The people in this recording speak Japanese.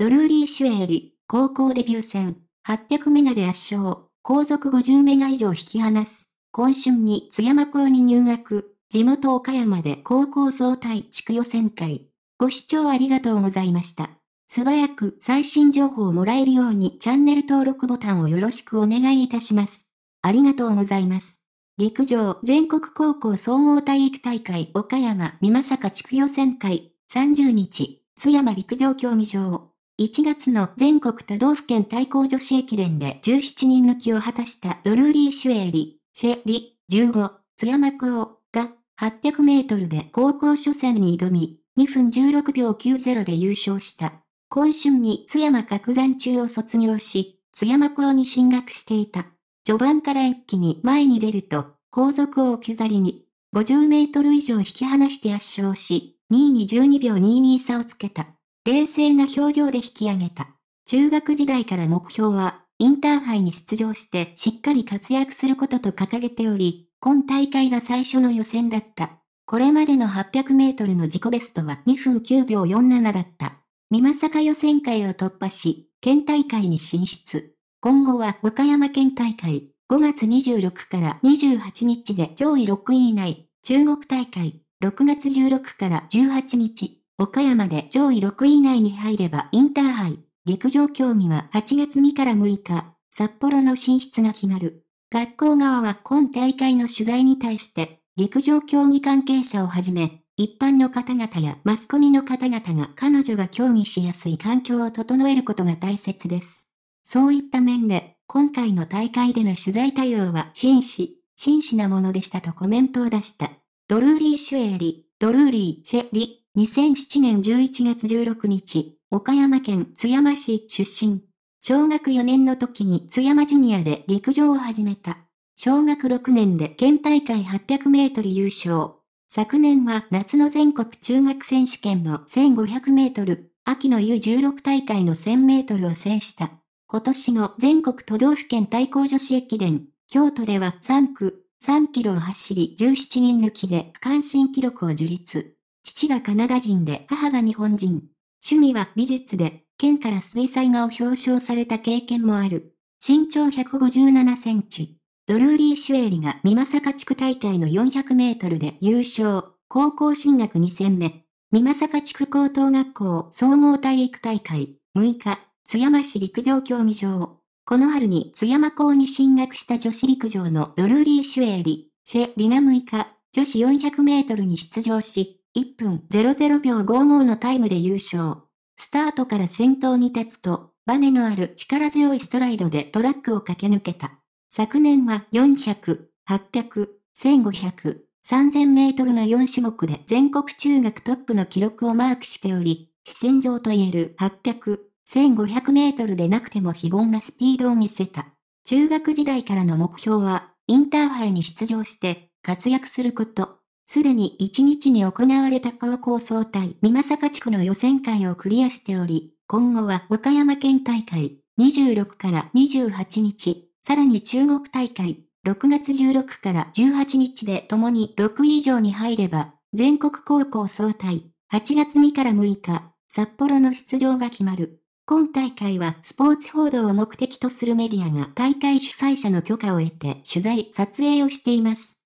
ドルーリー・シュエーリ、高校デビュー戦、800メガで圧勝、後続50メガ以上引き離す。今春に津山校に入学、地元岡山で高校総体地区予選会。ご視聴ありがとうございました。素早く最新情報をもらえるようにチャンネル登録ボタンをよろしくお願いいたします。ありがとうございます。陸上全国高校総合体育大会岡山美作地区予選会30日津山陸上競技場1月の全国都道府県対抗女子駅伝で17人抜きを果たしたドルーリー・シュエリ、シェリ、15、津山港が800メートルで高校初戦に挑み、2分16秒90で優勝した。今春に津山拡山中を卒業し、津山港に進学していた。序盤から一気に前に出ると、後続を置き去りに、50メートル以上引き離して圧勝し、2位に12秒22差をつけた。冷静な表情で引き上げた。中学時代から目標は、インターハイに出場してしっかり活躍することと掲げており、今大会が最初の予選だった。これまでの800メートルの自己ベストは2分9秒47だった。美作予選会を突破し、県大会に進出。今後は岡山県大会、5月26から28日で上位6位以内、中国大会、6月16から18日、岡山で上位6位以内に入ればインターハイ。陸上競技は8月2から6日、札幌の進出が決まる。学校側は今大会の取材に対して、陸上競技関係者をはじめ、一般の方々やマスコミの方々が彼女が競技しやすい環境を整えることが大切です。そういった面で、今回の大会での取材対応は真摯、真摯なものでしたとコメントを出した。ドルーリー・シュエリ、ドルーリー・シェリ2007年11月16日、岡山県津山市出身。小学4年の時に津山ジュニアで陸上を始めた。小学6年で県大会800メートル優勝。昨年は夏の全国中学選手権の1500メートル、秋の U16 大会の1000メートルを制した。今年の全国都道府県対抗女子駅伝、京都では3区、3キロを走り17人抜きで区間新記録を樹立。父がカナダ人で母が日本人。趣味は美術で、県から水彩画を表彰された経験もある。身長157センチ。ドルーリー・シュエリが美作地区大会の400メートルで優勝。高校進学2戦目。美作地区高等学校総合体育大会。6日、津山市陸上競技場。この春に津山校に進学した女子陸上のドルーリー・シュエリ。シェリが6日、女子400メートルに出場し、1分00秒55のタイムで優勝。スタートから先頭に立つと、バネのある力強いストライドでトラックを駆け抜けた。昨年は400、800、1500、3000メートルの4種目で全国中学トップの記録をマークしており、視線上といえる800、1500メートルでなくても非凡なスピードを見せた。中学時代からの目標は、インターハイに出場して活躍すること。すでに1日に行われた高校総体三坂地区の予選会をクリアしており、今後は岡山県大会26から28日、さらに中国大会6月16から18日で共に6位以上に入れば、全国高校総体8月2から6日、札幌の出場が決まる。今大会はスポーツ報道を目的とするメディアが大会主催者の許可を得て取材、撮影をしています。